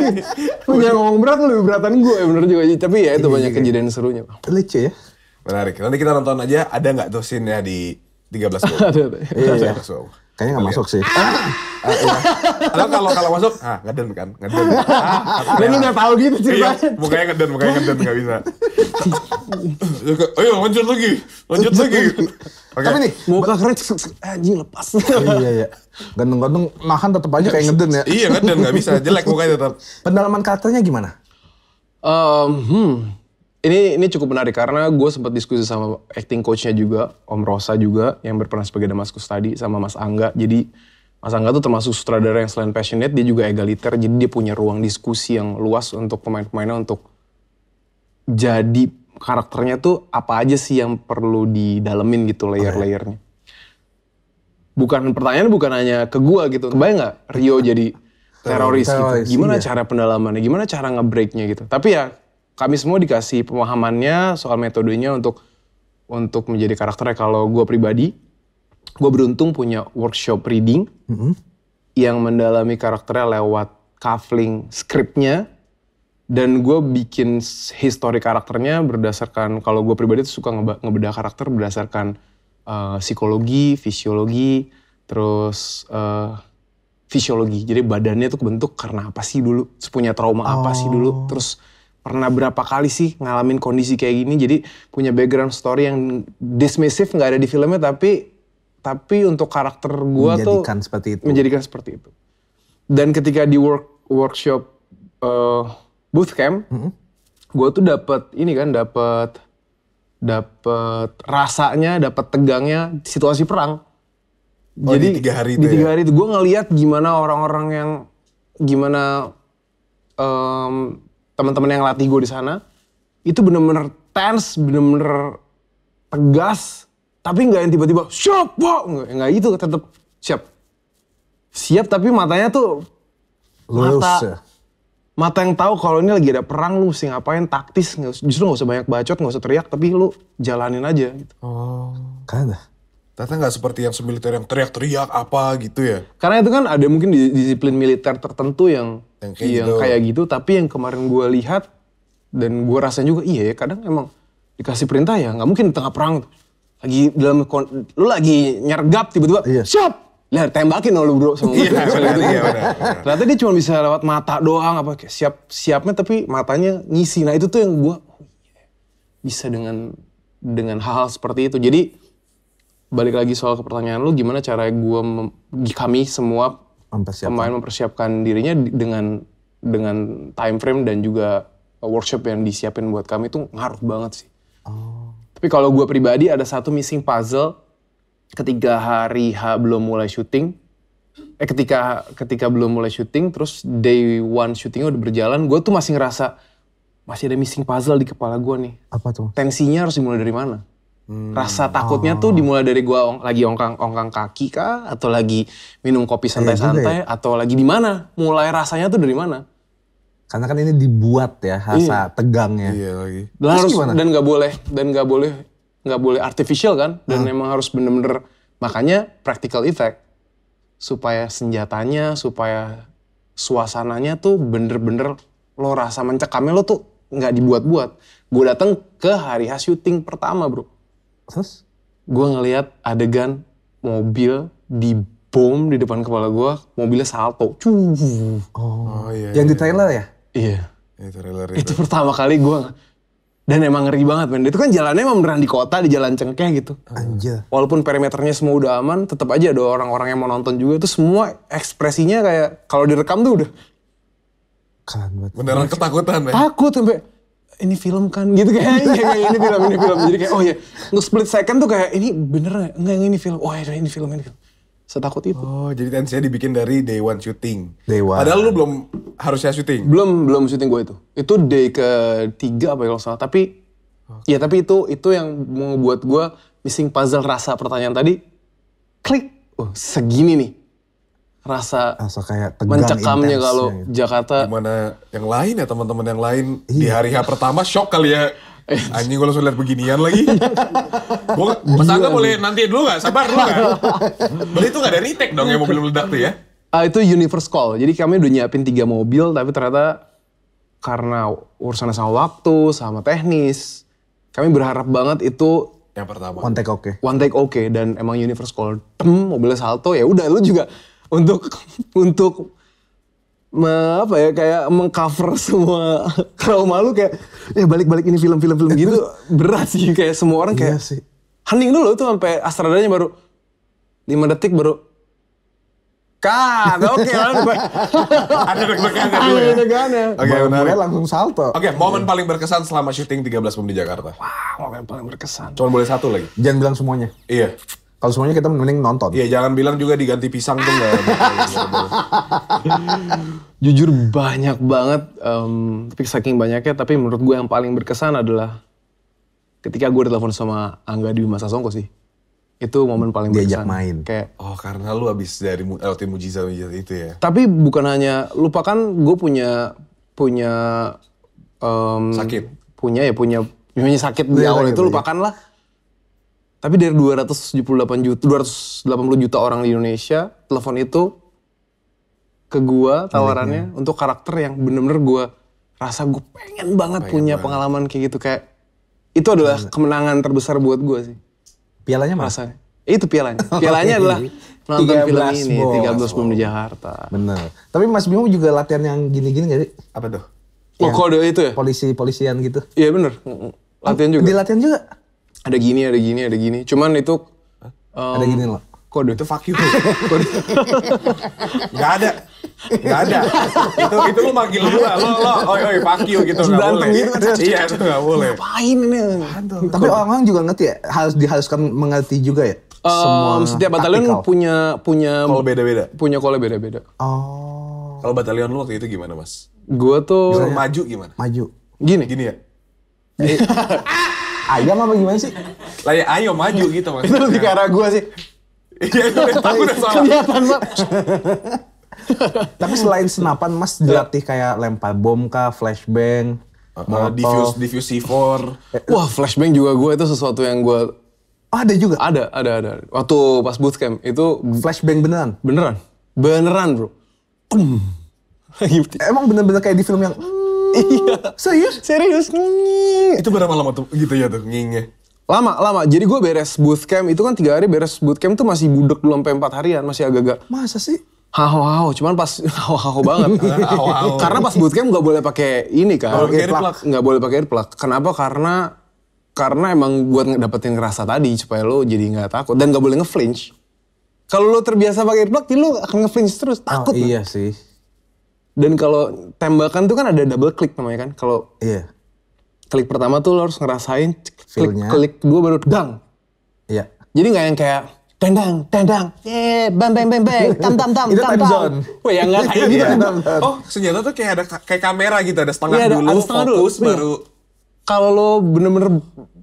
lu yang ngomong berat lu lebih beratan gue ya bener juga tapi ya itu iya, banyak iya. kejadian serunya lucu ya menarik nanti kita nonton aja ada nggak tuh scene-nya di 13 belas iya. Kayaknya nggak iya. masuk sih. Kalau ah, iya. ah, iya. kalau kalau masuk, ah ngeden kan, ngeden. Ah, lu nggak tahu gitu ceritanya. Iya, mukanya ngeden, mukanya ngeden nggak bisa. Ayo lanjut lagi, lanjut lagi. Okay. Tapi nih, muka keren, anjing lepas. iya iya. Gantung-gantung, makan tetap aja kayak ngeden ya. iya ngeden nggak bisa, jelek mukanya tetap. Pendalaman katanya gimana? hmm, ini ini cukup menarik karena gue sempat diskusi sama acting coachnya juga Om Rosa juga yang berperan sebagai Damaskus tadi sama Mas Angga jadi Mas Angga tuh termasuk sutradara yang selain passionate dia juga egaliter jadi dia punya ruang diskusi yang luas untuk pemain-pemainnya untuk jadi karakternya tuh apa aja sih yang perlu didalemin gitu layer-layernya bukan pertanyaan bukan hanya ke gue gitu kebayang nggak Rio jadi teroris, teroris gitu gimana iya. cara pendalamannya gimana cara ngebreaknya gitu tapi ya kami semua dikasih pemahamannya soal metodenya untuk untuk menjadi karakternya. Kalau gue pribadi, gue beruntung punya workshop reading mm -hmm. yang mendalami karakternya lewat cuffling skripnya dan gue bikin histori karakternya berdasarkan kalau gue pribadi tuh suka ngebedah karakter berdasarkan uh, psikologi, fisiologi, terus uh, fisiologi. Jadi badannya tuh kebentuk karena apa sih dulu? Punya trauma oh. apa sih dulu? Oh. Terus pernah berapa kali sih ngalamin kondisi kayak gini jadi punya background story yang dismissive nggak ada di filmnya tapi tapi untuk karakter gue tuh menjadikan seperti itu menjadikan seperti itu dan ketika di work workshop uh, booth camp mm -hmm. gue tuh dapat ini kan dapat dapat rasanya dapat tegangnya situasi perang oh, jadi di tiga hari itu di tiga ya? hari itu gue ngelihat gimana orang-orang yang gimana um, teman-teman yang latih gue di sana itu bener-bener tense, bener-bener tegas, tapi nggak yang tiba-tiba siap, wah nggak itu tetap siap, siap tapi matanya tuh Lulus, mata ya. mata yang tahu kalau ini lagi ada perang lu mesti ngapain taktis justru nggak usah banyak bacot nggak usah teriak tapi lu jalanin aja gitu. Oh, kan? Ternyata nggak seperti yang semiliter yang teriak-teriak apa gitu ya? Karena itu kan ada mungkin disiplin militer tertentu yang yang kayak, iya, yang gitu. kayak gitu tapi yang kemarin gue lihat dan gue rasain juga iya ya kadang emang dikasih perintah ya nggak mungkin di tengah perang lagi dalam lu lagi nyergap tiba-tiba iya. siap lihat tembakin lo bro sama gue. Iya, gitu. Iya, iya, Ternyata dia cuma bisa lewat mata doang apa kayak siap siapnya tapi matanya ngisi. Nah itu tuh yang gue oh bisa dengan dengan hal-hal seperti itu. Jadi balik lagi soal ke pertanyaan lu gimana cara gue kami semua mempersiapkan. pemain mempersiapkan dirinya dengan dengan time frame dan juga workshop yang disiapin buat kami itu ngaruh banget sih. Oh. Tapi kalau gue pribadi ada satu missing puzzle ketika hari H belum mulai syuting, eh ketika ketika belum mulai syuting, terus day one syutingnya udah berjalan, gue tuh masih ngerasa masih ada missing puzzle di kepala gue nih. Apa tuh? Tensinya harus dimulai dari mana? Hmm. Rasa takutnya oh. tuh dimulai dari gua ong, lagi ongkang-ongkang kaki kah atau lagi minum kopi iya santai-santai ya, atau lagi di mana? Mulai rasanya tuh dari mana? Karena kan ini dibuat ya rasa iya. tegangnya. Iya lagi. Dan harus gimana? dan nggak boleh dan nggak boleh nggak boleh artificial kan dan hmm. Ah. emang harus bener-bener makanya practical effect supaya senjatanya supaya suasananya tuh bener-bener lo rasa mencekamnya lo tuh nggak dibuat-buat. Gue datang ke hari hasil syuting pertama bro terus gue ngeliat adegan mobil di bom di depan kepala gue, mobilnya salto. Cuh. Oh, oh iya, Yang iya. di trailer iya. ya? Iya. Itu iya, trailer itu. Itu pertama kali gue dan emang ngeri banget men. Itu kan jalannya emang beneran di kota, di jalan cengkeh gitu. Anjir. Walaupun perimeternya semua udah aman, tetap aja ada orang-orang yang mau nonton juga. Itu semua ekspresinya kayak kalau direkam tuh udah. Keren banget. Beneran iya. ketakutan ya? Takut sampai ini film kan gitu kayak iya, iya, ini film ini film jadi kayak oh ya yeah. split second tuh kayak ini bener enggak yang ini film oh ya ini film ini film setakut itu oh jadi tensinya dibikin dari day one syuting day one padahal lu belum harusnya syuting belum belum syuting gue itu itu day ketiga apa ya, kalau salah tapi okay. ya tapi itu itu yang membuat gue missing puzzle rasa pertanyaan tadi klik oh segini nih rasa rasa kayak tegang mencekamnya kalau gitu. Jakarta gimana yang lain ya teman-teman yang lain iya. di hari hari pertama shock kali ya anjing gue langsung lihat beginian lagi gua tetangga iya, iya. boleh nanti dulu gak sabar dulu kan Beli itu gak ada retake dong yang mobil meledak tuh ya uh, itu universe call jadi kami udah nyiapin tiga mobil tapi ternyata karena urusannya sama waktu sama teknis kami berharap banget itu yang pertama one take oke okay. one take oke okay, dan emang universe call tem mobilnya salto ya udah lu juga untuk untuk me, apa ya kayak mengcover semua trauma lu kayak ya balik-balik ini film-film film gitu berat sih kayak semua orang iya kayak iya sih. hening dulu tuh sampai astradanya baru 5 detik baru kan oke okay, ada deg ada deg ya oke okay, langsung salto oke okay, momen paling berkesan selama syuting 13 film di Jakarta wah wow, momen paling berkesan cuma boleh satu lagi jangan bilang semuanya iya kalau semuanya kita mending nonton. Iya, jangan bilang juga diganti pisang tuh enggak. Jujur banyak banget, um, tapi saking banyaknya, tapi menurut gue yang paling berkesan adalah ketika gue telepon sama Angga di Masa Songko sih. Itu momen paling Diajak berkesan. main. Kayak, oh karena lu habis dari LT eh, Mujizat-Mujizat itu ya? Tapi bukan hanya, lupakan gue punya, punya... Um, Sakit? Punya ya, punya, punya sakit di iya, awal itu lupakan lah tapi dari 278 juta, 280 juta orang di Indonesia, telepon itu ke gua tawarannya untuk karakter yang bener-bener gua rasa gue pengen banget pengen punya banget. pengalaman kayak gitu kayak itu adalah kemenangan terbesar buat gua sih. Pialanya mana? Ya itu pialanya. Oh, pialanya iya. adalah nonton film ini, bos. 13 bulan di Jakarta. Benar. Tapi Mas Bimo juga latihan yang gini-gini gak sih? Apa tuh? Oh, kode itu ya? Polisi-polisian gitu. Iya benar. Latihan juga. latihan juga? ada gini, ada gini, ada gini. Cuman itu um, ada gini loh. Eh, kode itu fuck you. Kode. Gak ada. Gak ada. itu itu lu manggil gua, lo lo oi oi fuck you gitu enggak boleh. Gitu. Kan. iya, itu enggak boleh. Ngapain ini? Tapi orang-orang juga ngerti ya, harus diharuskan mengerti juga ya. Um, Semua setiap batalion punya punya kalau beda-beda. Punya kalau beda-beda. Oh. Kalau batalion lu waktu itu gimana, Mas? Gue tuh Disuruh maju gimana? Maju. Gini. Gini ya. ayam apa gimana sih? Lah ya ayo maju gitu maksudnya. Itu lebih ke arah gue sih. Iya, itu iya, tahu udah salah. Kelihatan Tapi selain senapan, Mas iya. dilatih kayak lempar bom kah, flashbang, uh, diffuse diffuse C4. Eh, Wah, flashbang juga gue itu sesuatu yang gue oh, ada juga. Ada, ada, ada. Waktu pas bootcamp itu flashbang beneran. Beneran. Beneran, Bro. Gitu. Emang bener-bener kayak di film yang Iya. Serius? Serius. Itu berapa lama tuh gitu ya tuh nginge? Lama, lama. Jadi gue beres bootcamp itu kan tiga hari beres bootcamp tuh masih budek belum sampai empat harian, masih agak-agak. Masa sih? Hau-hau, cuman pas hau-hau banget. Karena pas bootcamp gak boleh pakai ini kan, Gak boleh pakai earplug. Kenapa? Karena karena emang buat dapetin rasa tadi supaya lo jadi nggak takut dan nggak boleh ngeflinch. Kalau lo terbiasa pakai earplug, lo akan ngeflinch terus takut. Oh, iya sih. Dan kalau tembakan tuh kan ada double click namanya kan. Kalau Iya. Klik pertama tuh lo harus ngerasain klik klik dua baru dang. Iya. Jadi nggak yang kayak tendang, tendang, eh, bang, bang, bang, bang, tam, tam, tam, tam, tam. zone. Wah, yang nggak kayak iya, gitu. Oh, senjata tuh kayak ada kayak kamera gitu, ada setengah ya, ada- dulu, ada setengah dulu. fokus iya. baru. Kalau lo bener-bener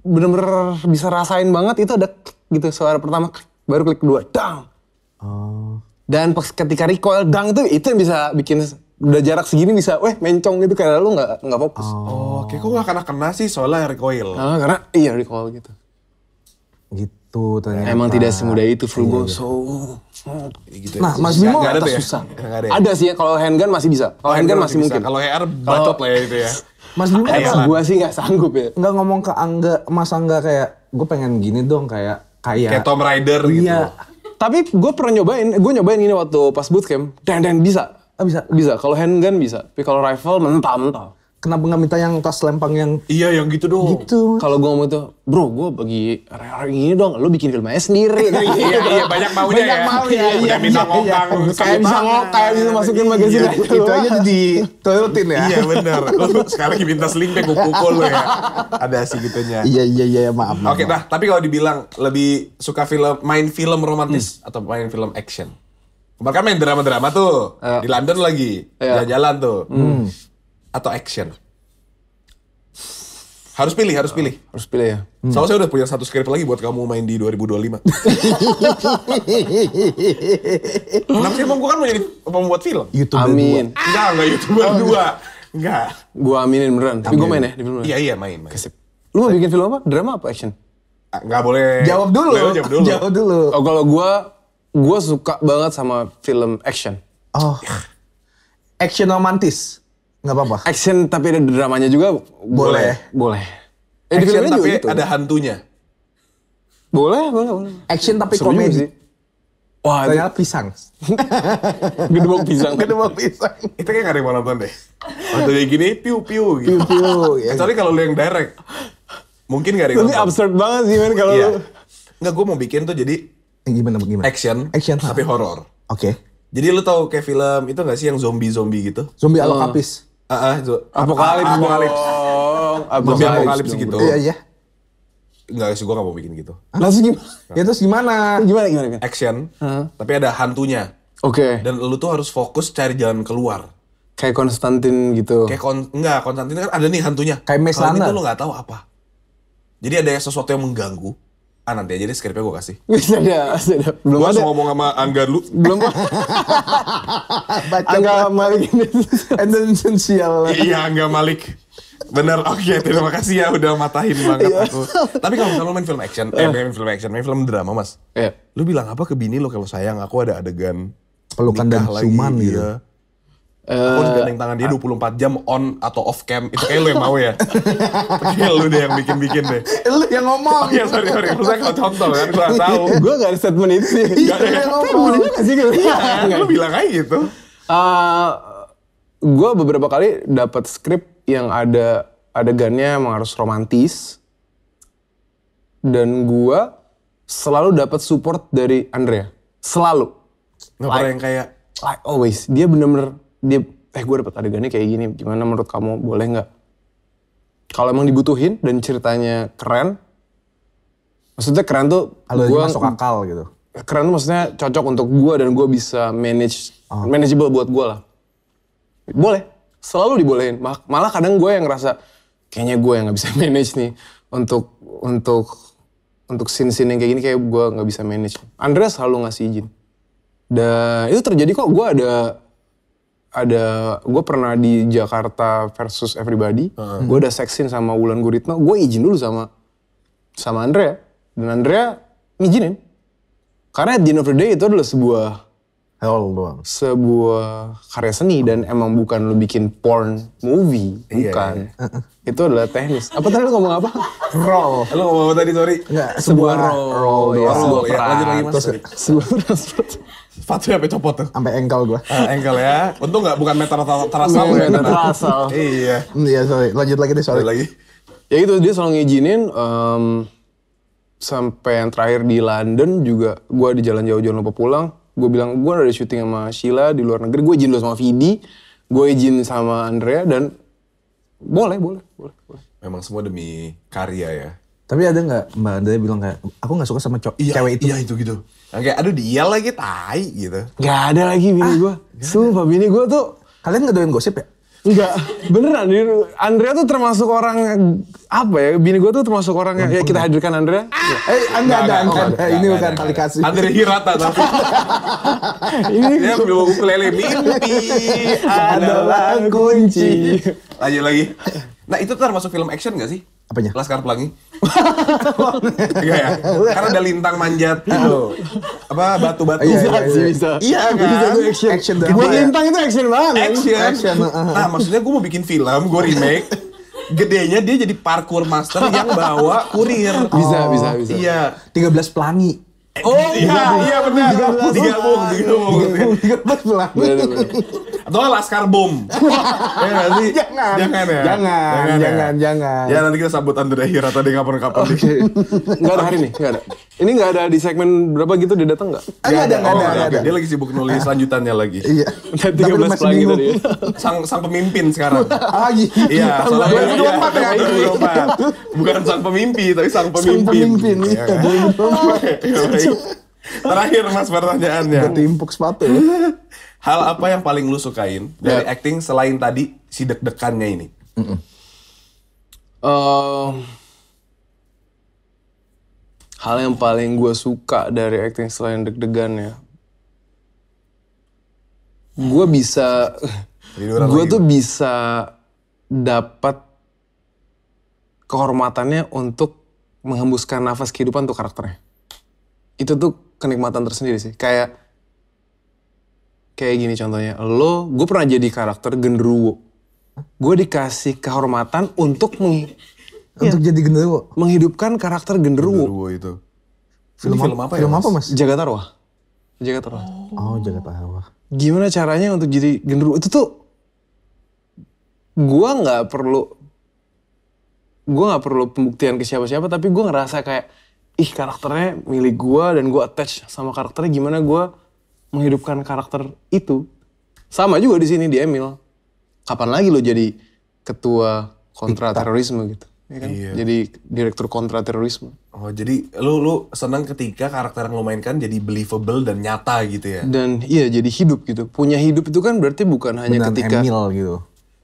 bener-bener bisa rasain banget itu ada gitu suara pertama baru klik kedua dang. Oh. Dan pas ketika recoil dang itu itu yang bisa bikin udah jarak segini bisa, weh mencong gitu karena lu nggak nggak fokus. Oh, oh oke, okay. kok nggak kena kena sih soalnya recoil. ah, karena iya recoil gitu. Gitu ternyata. Emang tidak semudah itu Frugoso. Iya, iya. gitu. Ya. Nah, Mas Bimo ya. nggak ada susah. ada, ya? ada sih ya, kalau handgun masih bisa. Kalau oh, handgun, handgun masih, mungkin. Kalau AR bacot lah ya itu ya. Mas Bimo kan gua sih gak sanggup ya. Nggak ngomong ke Angga, Mas Angga kayak gue pengen gini dong kayak kayak kayak Tom Rider gitu. iya. gitu. Tapi gue pernah nyobain, gue nyobain ini waktu pas bootcamp, dan dan bisa Ah, bisa. Bisa. Kalau handgun bisa. Tapi kalau rifle mentah mentah. Kenapa nggak minta yang tas lempang yang Iya, yang gitu dong. gitu? Kalau gue ngomong itu, bro, gue bagi orang ini dong, Lo bikin film aja sendiri. Iya, iya, iya, banyak maunya Banyak ya. maunya, iya, iya. Udah minta iya, ngomong. iya. Kayak bisa ngok, kayak bisa masukin iya. magazine aja. itu aja di toiletin ya? Iya benar. Lu sekarang minta deh gue pukul lo ya. Ada sih gitunya. Iya iya iya maaf. maaf, Oke, okay, nah tapi kalau dibilang lebih suka film main film romantis hmm. atau main film action? Bahkan main drama-drama tuh yeah. di London lagi yeah. jalan-jalan tuh. mm. Atau action. Harus pilih, harus pilih. Harus pilih ya. Hmm. Soalnya saya udah punya satu script lagi buat kamu main di 2025. Kenapa sih emang gue kan mau jadi pembuat film? Youtuber Amin. Dua. Enggak, enggak Youtuber oh, dua. Enggak. Gue aminin beneran. Tapi gue main ya di film. Ya? Iya, iya main. main. Kesip. Lu mau bikin film apa? Drama apa action? Nggak boleh. Jawab dulu. Boleh, jawab dulu. jawab dulu. Oh, kalau gue gue suka banget sama film action. Oh. Action romantis. Nggak apa-apa. Action tapi ada dramanya juga boleh. Boleh. boleh. Eh, action tapi gitu. ada hantunya. Boleh, boleh, boleh. Action tapi Seru komedi. Sih. Wah, ternyata pisang. Gede Gedebok pisang. gede Gedebok pisang. Itu kayak gak ada yang nonton deh. Waktu kayak gini, piu piu gitu. Piu piu. Iya. Kecuali kalau lu yang direct. Mungkin gak ada yang Tapi absurd banget sih men kalau iya. Enggak, gue mau bikin tuh jadi Eh, gimana gimana? Action. Action. Tapi horror. Oke. Okay. Jadi lu tau kayak film itu gak sih yang zombie-zombie gitu? Zombie oh. alokapis. Ah, uh, uh, apokalips. Apokalips. Zombie apokalips gitu. Iya, iya. Enggak sih, gua gak mau bikin gitu. Langsung gimana? Ya terus gimana? Gimana, gimana? gimana? Action, huh? tapi ada hantunya. Oke. Okay. Dan lu tuh harus fokus cari jalan keluar. Kayak Konstantin gitu. Kayak kon enggak, Konstantin kan ada nih hantunya. Kayak mesana. Kalau itu lu gak tahu apa. Jadi ada sesuatu yang mengganggu Ah nanti aja deh skripnya gue kasih. bisa ya sudah. Belum gua ada. ngomong sama Angga dulu. Belum. Angga Malik ini. And Iya Angga Malik. Bener, oke okay, terima kasih ya udah matahin banget yeah. aku. Tapi kalau misalnya lo main film action, eh iya. main film action, main film drama mas. Iya. Lu bilang apa ke bini lo kalau sayang aku ada adegan pelukan dan lagi, cuman gitu. Iya. Aku Aku eh, gandeng tangan dia 24 ah. jam on atau off cam. Itu kayak lu yang mau ya? kayak lu deh yang bikin-bikin deh. Lu yang ngomong. Oh, iya, ya sorry, sorry. saya kalau contoh kan, gue gak tau. gue gak ada statement itu sih. Iya, iya. yang ngomong. gak sih gitu. Iya. lu bilang kayak gitu. Uh, eh, gue beberapa kali dapat skrip yang ada adegannya emang harus romantis. Dan gue selalu dapat support dari Andrea. Selalu. Gak like, yang kayak... Like always. Dia bener-bener dia eh gue dapat adegannya kayak gini gimana menurut kamu boleh nggak kalau emang dibutuhin dan ceritanya keren maksudnya keren tuh gue masuk akal gitu keren tuh maksudnya cocok untuk gue dan gue bisa manage oh. manageable buat gue lah boleh selalu dibolehin malah kadang gue yang ngerasa kayaknya gue yang nggak bisa manage nih untuk untuk untuk scene scene yang kayak gini kayak gue nggak bisa manage Andreas selalu ngasih izin dan itu terjadi kok gue ada ada gue pernah di Jakarta versus Everybody, -huh. gue udah seksin sama Wulan Guritno, gue izin dulu sama sama Andrea dan Andrea ngizinin. Karena at the end of the day itu adalah sebuah Hell doang. Sebuah karya seni dan emang bukan lo bikin porn movie, iya, bukan. Yeah, yeah itu adalah teknis. Apa tadi lu ngomong apa? Roll. Lu ngomong apa tadi, sorry? Enggak, sebuah, sebuah roll. Roll, ya, sebuah peran. Ya, lanjut lagi mas. Terus, sebuah peran, Sepatu sampai copot tuh. Sampai engkel gue. Ah, engkel ya. Untung gak bukan meter terasal iya, ya. Terasal. Iya. Iya, sorry. Lanjut lagi deh, sorry. lagi. Ya itu, dia selalu ngijinin. um, sampai yang terakhir di London juga gue di jalan jauh-jauh lupa pulang. Gue bilang, gue ada syuting sama Sheila di luar negeri. Gue izin dulu sama Vidi. Gue izin sama Andrea dan boleh, boleh, boleh, boleh. Memang semua demi karya ya. Tapi ada nggak Mbak Andrea bilang kayak, aku nggak suka sama cowok iya, cewek itu? Iya itu gitu. Oke, aduh dia lagi tai gitu. Gak ada lagi bini ah, gue. Sumpah bini gue tuh, kalian nggak doyan gosip ya? Enggak, beneran. Andrea tuh termasuk orang apa ya? Bini gue tuh termasuk orang yang ya kita hadirkan Andrea. Ah. Eh, Anda ada, ada. Ini bukan tali kasih. Andrea Hirata tapi. Ini dia belum ukulele mimpi adalah kunci. Lanjut lagi. Nah, itu termasuk film action gak sih? Apanya? Laskar Pelangi. Iya ya? Karena ada lintang manjat itu. Apa batu-batu. Ah, iya, iya, iya. Bisa, iya, bisa, bisa. Iya kan? Bisa itu action. action gue ya? lintang itu action banget. Action. action. Ah, ah. Nah maksudnya gue mau bikin film, gue remake. Gedenya dia jadi parkour master yang bawa kurir. Bisa, oh, bisa, bisa. Iya. 13 pelangi. Oh iya, iya benar. 13 bung, 13 bung. 13 pelangi atau laskar bom ya gak sih jangan jangan ya jangan jangan ya? jangan, ya? jangan. ya nanti kita sambut Andre Hira tadi ngapain kapan oke okay. nggak ada hari ini nggak ada ini nggak ada di segmen berapa gitu dia datang nggak nggak ada nggak oh, ada, ada, dia lagi sibuk nulis lanjutannya lagi iya tiga belas lagi tadi ya. sang sang pemimpin sekarang ah gitu. iya soalnya dua empat ya iya, iya. bukan sang pemimpin tapi sang pemimpin sang pemimpin iya, kan? terakhir mas pertanyaannya impuk sepatu ya? hal apa yang paling lu sukain dari ya. acting selain tadi si deg-degannya ini? Mm -mm. Uh, hal yang paling gue suka dari acting selain deg degannya gue bisa, gue tuh bisa dapat kehormatannya untuk menghembuskan nafas kehidupan tuh karakternya. Itu tuh kenikmatan tersendiri sih. Kayak kayak gini contohnya lo gue pernah jadi karakter genderuwo gue dikasih kehormatan untuk meng, untuk iya. jadi genderuwo menghidupkan karakter genderuwo, genderuwo itu film, film, film apa ya film ya, mas? apa mas jagat arwah jagat arwah oh, oh jagat arwah gimana caranya untuk jadi genderuwo itu tuh gue nggak perlu gue nggak perlu pembuktian ke siapa-siapa tapi gue ngerasa kayak ih karakternya milik gue dan gue attach sama karakternya gimana gue menghidupkan karakter itu. Sama juga di sini di Emil. Kapan lagi lo jadi ketua kontra terorisme gitu? Ya kan? Iya. Jadi direktur kontra terorisme. Oh, jadi lo lo senang ketika karakter yang lo mainkan jadi believable dan nyata gitu ya. Dan iya jadi hidup gitu. Punya hidup itu kan berarti bukan hanya Benang ketika Emil gitu.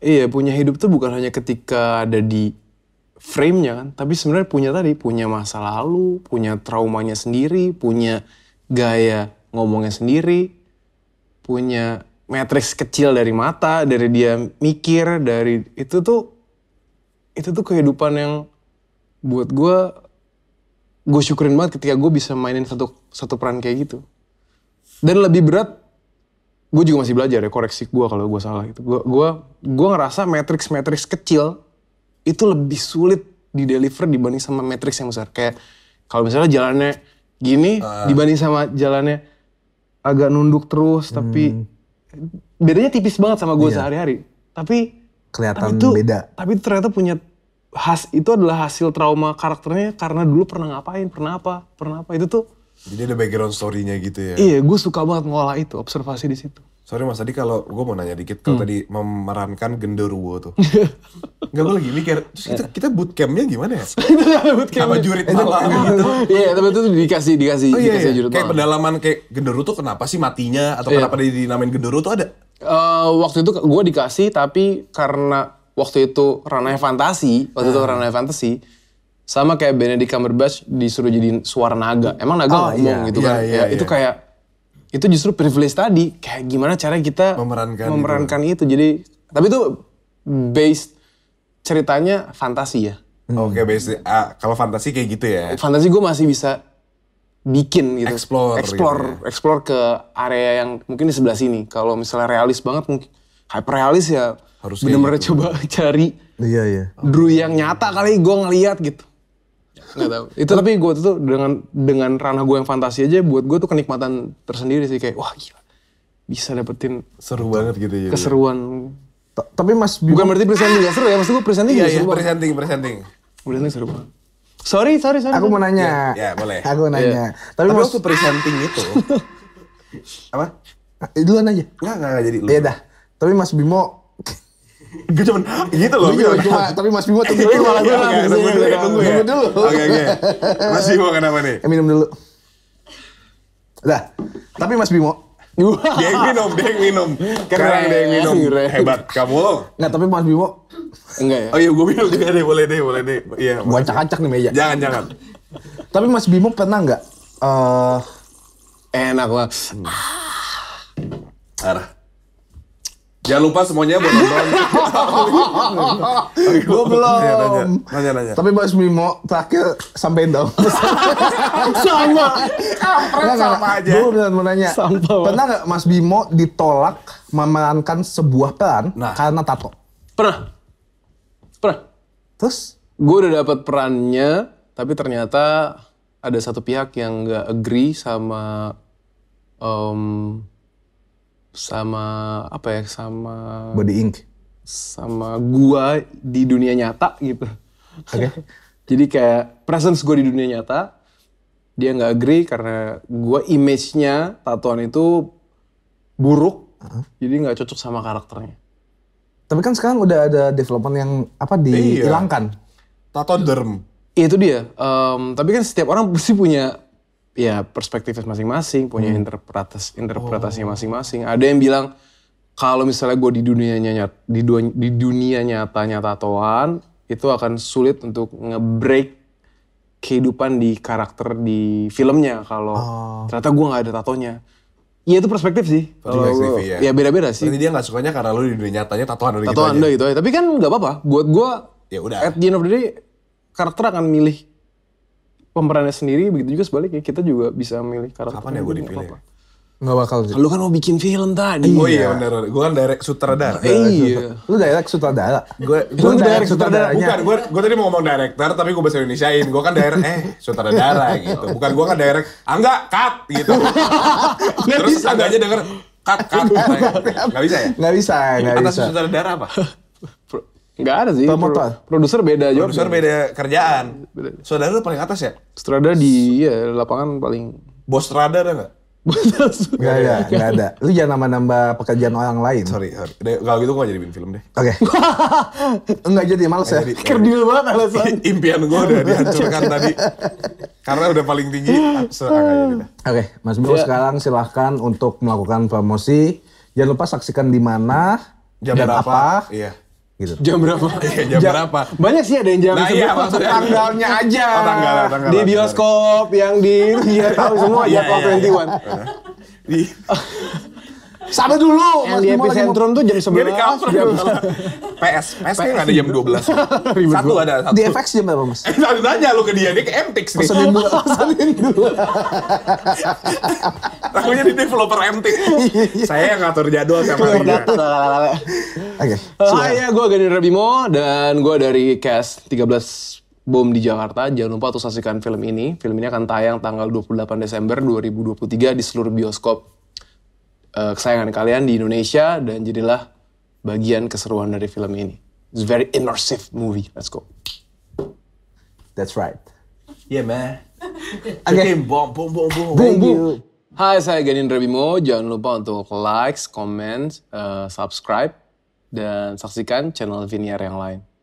Iya, punya hidup tuh bukan hanya ketika ada di frame-nya kan, tapi sebenarnya punya tadi, punya masa lalu, punya traumanya sendiri, punya gaya ngomongnya sendiri, punya matriks kecil dari mata, dari dia mikir, dari itu tuh itu tuh kehidupan yang buat gue gue syukurin banget ketika gue bisa mainin satu satu peran kayak gitu. Dan lebih berat gue juga masih belajar ya koreksi gue kalau gue salah gitu. Gue gue gua ngerasa matriks matriks kecil itu lebih sulit di deliver dibanding sama matriks yang besar. Kayak kalau misalnya jalannya gini uh. dibanding sama jalannya agak nunduk terus hmm. tapi bedanya tipis banget sama gue iya. sehari-hari tapi kelihatan tapi itu, beda tapi ternyata punya has itu adalah hasil trauma karakternya karena dulu pernah ngapain pernah apa pernah apa itu tuh jadi ada background story-nya gitu ya. Iya, gue suka banget ngolah itu, observasi di situ. Sorry Mas, tadi kalau gue mau nanya dikit, kalau hmm. tadi memerankan genderuwo tuh. Enggak, gue lagi mikir, terus kita, eh. kita bootcamp-nya gimana ya? bootcamp Sama ya? jurit malam gitu. Iya, tapi itu dikasih, dikasih, oh, iya, dikasih iya. jurit Kayak malam. pendalaman, kayak genderuwo tuh kenapa sih matinya, atau iya. kenapa dia dinamain genderuwo tuh ada? Uh, waktu itu gue dikasih, tapi karena waktu itu ranahnya fantasi, waktu hmm. itu ah. ranahnya fantasi, sama kayak Benedict Cumberbatch disuruh jadi suara naga. Emang naga oh, ngomong iya, gitu iya, kan? Iya, iya ya, iya. Itu kayak itu justru privilege tadi. Kayak gimana cara kita memerankan, gitu. memerankan itu. itu. Jadi tapi itu based ceritanya fantasi ya. Hmm. Oke, okay, based uh, kalau fantasi kayak gitu ya. Fantasi gue masih bisa bikin gitu. Explore. Gitu explore, gitu. explore ke area yang mungkin di sebelah sini. Kalau misalnya realis banget mungkin hyper realis ya harus bener-bener gitu. coba cari iya, iya. Drew yang nyata kali gue ngeliat gitu nggak tahu itu tapi gue tuh dengan dengan ranah gue yang fantasi aja buat gue tuh kenikmatan tersendiri sih kayak wah gila bisa dapetin seru banget gitu ya keseruan tapi mas Bimo, bukan berarti presenting ya seru ya maksud gue presenting ya iya, seru presenting banget. presenting presenting seru banget sorry sorry sorry aku mau nanya ya, ya boleh aku nanya ya. tapi, tapi mas... waktu presenting itu apa duluan aja nggak nggak jadi lu ya dah tapi mas Bimo gue cuman gitu loh. gitu, cuma, tapi Mas Bimo tunggu dulu. Malah gue Tunggu dulu, tunggu dulu. Oke, oke. Mas Bimo kenapa nih? Eh, minum dulu. Dah, tapi Mas Bimo. dia minum, dia minum. Keren, dia minum. Hebat, kamu. loh. Nggak, tapi Mas Bimo. Enggak ya? Oh iya, gue minum juga deh, boleh deh, boleh deh. Iya. Gue acak-acak nih meja. Jangan, jangan. tapi Mas Bimo pernah nggak? Eh, enak lah. Arah. Jangan lupa semuanya buat nonton. Gue belum. Nanya, nanya, Tapi Mas Mimo terakhir sampein dong. sama. Kampret sama aja. Gue benar mau nanya. Pernah nggak Mas Bimo ditolak memerankan sebuah peran nah. karena tato? Pernah. Pernah. Terus? Gue udah dapat perannya, tapi ternyata ada satu pihak yang nggak agree sama um, sama apa ya sama body ink sama gua di dunia nyata gitu. Oke. Okay. Jadi kayak presence gua di dunia nyata dia nggak agree karena gua image-nya tatoan itu buruk. Uh -huh. Jadi nggak cocok sama karakternya. Tapi kan sekarang udah ada development yang apa iya. dihilangkan. Iya. Tato derm. Itu dia. Um, tapi kan setiap orang pasti punya ya perspektifnya masing-masing, punya hmm. interpretasi interpretasinya oh. masing-masing. Ada yang bilang kalau misalnya gue di dunia nyata di, dunia, di dunia nyata nyata tatoan itu akan sulit untuk ngebreak kehidupan di karakter di filmnya kalau oh. ternyata gue nggak ada tatonya. Iya itu perspektif sih. Perspektif ya. Ya beda-beda sih. Tapi dia nggak sukanya karena lu di dunia nyatanya tatoan udah gitu tatoan gitu aja. Tapi kan nggak apa-apa. Buat gue ya udah. At the end of the day karakter akan milih pemerannya sendiri begitu juga sebaliknya kita juga bisa milih karakter kapan ya gue dipilih ya? Gak bakal jadi. Lu kan mau bikin film tadi. Iya. Oh iya, Gue kan, kan direct sutradara. Iya. Lu direct sutradara. Gue gue kan direct sutradara. Bukan, gue gue tadi mau ngomong director tapi gue bahasa Indonesiain. Gue kan direct eh sutradara gitu. Bukan gue kan direct. Angga cut gitu. Terus Angganya denger cut cut. Gak bisa ya? Gak bisa, gak bisa. Atas sutradara apa? Enggak ada sih. Pro produser beda juga. Produser beda kerjaan. Beda. Saudara lu paling atas ya? Strada di ya, lapangan paling bos Strada ada enggak? Gak ada, gak ada. Lu jangan nambah-nambah pekerjaan orang lain. Sorry, sorry. Kalau gitu gue gak jadi bikin film deh. Oke. Okay. Enggak jadi, males ya. Kerdil banget alasan. Impian gue udah dihancurkan tadi. Karena udah paling tinggi, Oke, okay, Mas Bro ya. sekarang silahkan untuk melakukan promosi. Jangan lupa saksikan di mana, jam, dan berapa, apa, iya gitu. Jam berapa? Iya, jam, jam berapa? Banyak sih ada yang jam nah, iya, maksudnya tanggalnya oh, aja. Oh, tanggal, tanggal, di bioskop tanggal. yang di ya tahu semua ya Pro 21. Sabar dulu. Yang di epicentrum tuh jam 11. Jadi kapan? Jam PS. PS kan ada jam 12. satu ada satu. Di FX jam berapa mas? Eh tadi tanya lu ke dia, dia ke MTX nih. Pesenin dulu. Pesenin dulu. Takutnya di developer MTX. Iya. Saya yang ngatur jadwal sama dia. Oke. Hai, ya gue Gani Rabimo dan gue dari Cast 13 bom di Jakarta. Jangan lupa untuk saksikan film ini. Film ini akan tayang tanggal 28 Desember 2023 di seluruh bioskop uh, kesayangan kalian di Indonesia dan jadilah bagian keseruan dari film ini. It's a very immersive movie. Let's go. That's right. Yeah man. Again, okay. boom, boom, boom, boom. Boom, boom. Hai, saya Ganin Rebimo. Jangan lupa untuk like, comment, uh, subscribe, dan saksikan channel Viniar yang lain.